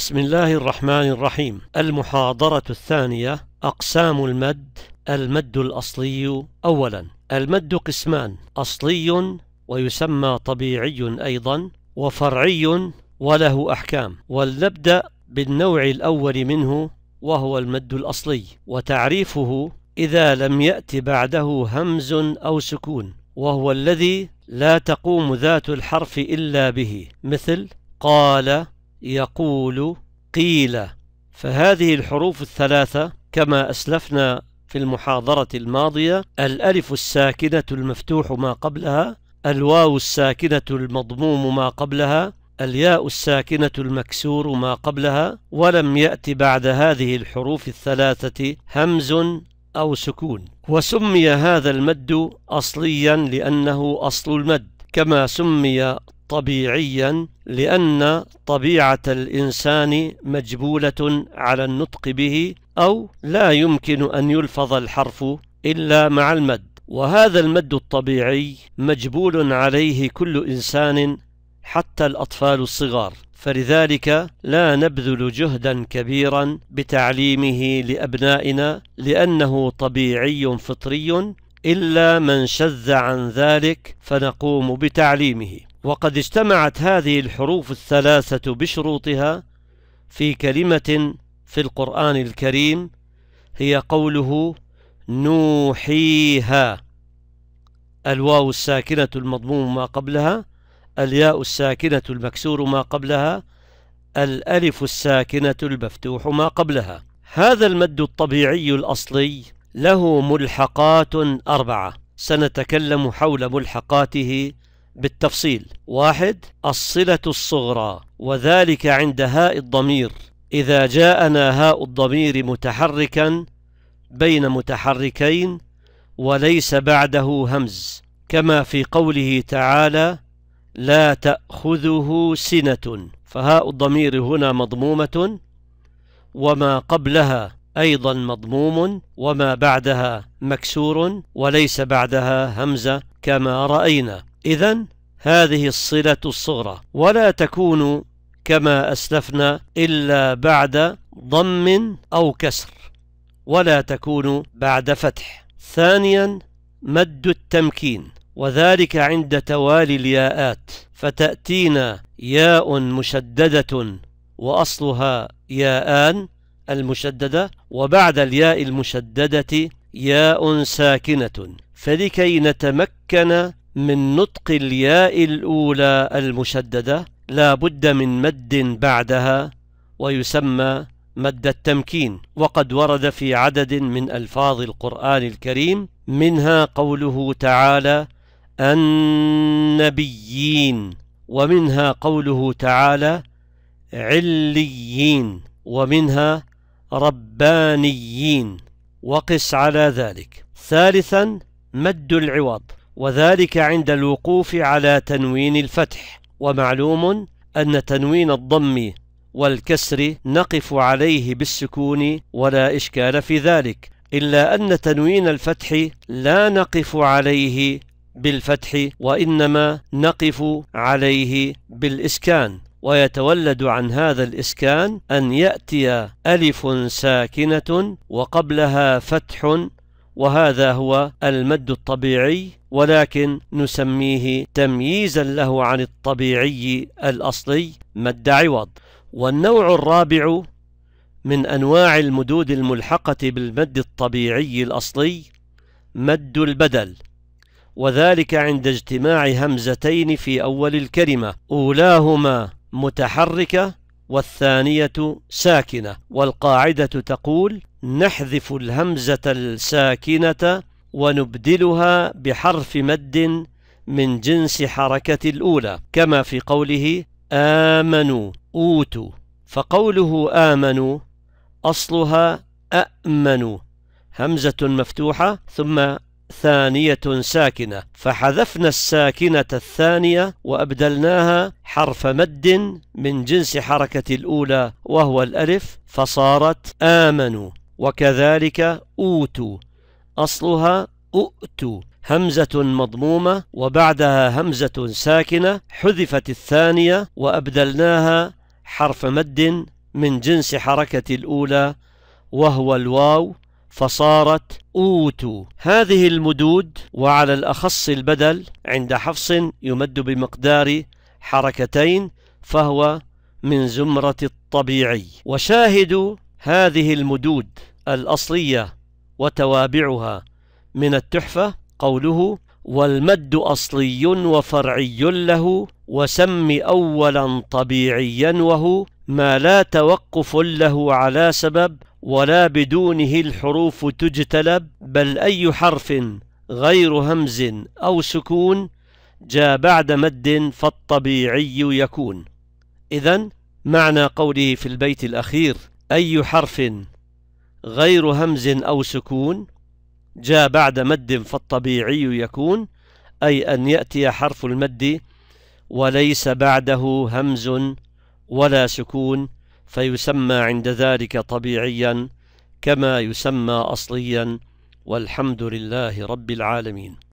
بسم الله الرحمن الرحيم المحاضرة الثانية أقسام المد المد الأصلي أولا المد قسمان أصلي ويسمى طبيعي أيضا وفرعي وله أحكام ولنبدأ بالنوع الأول منه وهو المد الأصلي وتعريفه إذا لم يأتي بعده همز أو سكون وهو الذي لا تقوم ذات الحرف إلا به مثل قال يقول قيل فهذه الحروف الثلاثة كما أسلفنا في المحاضرة الماضية الألف الساكنة المفتوح ما قبلها الواو الساكنة المضموم ما قبلها الياء الساكنة المكسور ما قبلها ولم يأت بعد هذه الحروف الثلاثة همز أو سكون وسمي هذا المد أصليا لأنه أصل المد كما سمي طبيعيا لأن طبيعة الإنسان مجبولة على النطق به أو لا يمكن أن يلفظ الحرف إلا مع المد وهذا المد الطبيعي مجبول عليه كل إنسان حتى الأطفال الصغار فلذلك لا نبذل جهدا كبيرا بتعليمه لأبنائنا لأنه طبيعي فطري إلا من شذ عن ذلك فنقوم بتعليمه وقد اجتمعت هذه الحروف الثلاثة بشروطها في كلمة في القرآن الكريم هي قوله نوحيها الواو الساكنة المضموم ما قبلها الياء الساكنة المكسور ما قبلها الألف الساكنة المفتوح ما قبلها هذا المد الطبيعي الأصلي له ملحقات أربعة سنتكلم حول ملحقاته بالتفصيل واحد الصلة الصغرى وذلك عند هاء الضمير إذا جاءنا هاء الضمير متحركا بين متحركين وليس بعده همز كما في قوله تعالى لا تأخذه سنة فهاء الضمير هنا مضمومة وما قبلها أيضا مضموم وما بعدها مكسور وليس بعدها همزة كما رأينا إذا هذه الصلة الصغرى ولا تكون كما أسلفنا إلا بعد ضم أو كسر ولا تكون بعد فتح ثانيا مد التمكين وذلك عند توالي الياءات فتأتينا ياء مشددة وأصلها ياءان المشددة وبعد الياء المشددة ياء ساكنة فلكي نتمكن من نطق الياء الأولى المشددة لا بد من مد بعدها ويسمى مد التمكين وقد ورد في عدد من ألفاظ القرآن الكريم منها قوله تعالى النبيين ومنها قوله تعالى عليين ومنها ربانيين وقس على ذلك ثالثا مد العوض وذلك عند الوقوف على تنوين الفتح ومعلوم أن تنوين الضم والكسر نقف عليه بالسكون ولا إشكال في ذلك إلا أن تنوين الفتح لا نقف عليه بالفتح وإنما نقف عليه بالإسكان ويتولد عن هذا الإسكان أن يأتي ألف ساكنة وقبلها فتح وهذا هو المد الطبيعي ولكن نسميه تمييزا له عن الطبيعي الأصلي مد عوض والنوع الرابع من أنواع المدود الملحقة بالمد الطبيعي الأصلي مد البدل وذلك عند اجتماع همزتين في أول الكلمة أولاهما متحركة والثانية ساكنة والقاعدة تقول نحذف الهمزة الساكنة ونبدلها بحرف مد من جنس حركة الأولى كما في قوله آمنوا أوتوا فقوله آمنوا أصلها أأمنوا همزة مفتوحة ثم ثانية ساكنة فحذفنا الساكنة الثانية وأبدلناها حرف مد من جنس حركة الأولى وهو الألف فصارت آمنوا وكذلك أوتوا أصلها أؤتوا همزة مضمومة وبعدها همزة ساكنة حذفت الثانية وأبدلناها حرف مد من جنس حركة الأولى وهو الواو فصارت أوتوا هذه المدود وعلى الأخص البدل عند حفص يمد بمقدار حركتين فهو من زمرة الطبيعي وشاهدوا هذه المدود الأصلية وتوابعها من التحفة قوله والمد أصلي وفرعي له وسم أولا طبيعيا وهو ما لا توقف له على سبب ولا بدونه الحروف تجتلب بل أي حرف غير همز أو سكون جاء بعد مد فالطبيعي يكون إذا معنى قوله في البيت الأخير أي حرف غير همز أو سكون جاء بعد مد فالطبيعي يكون أي أن يأتي حرف المد وليس بعده همز ولا سكون فيسمى عند ذلك طبيعيا كما يسمى أصليا والحمد لله رب العالمين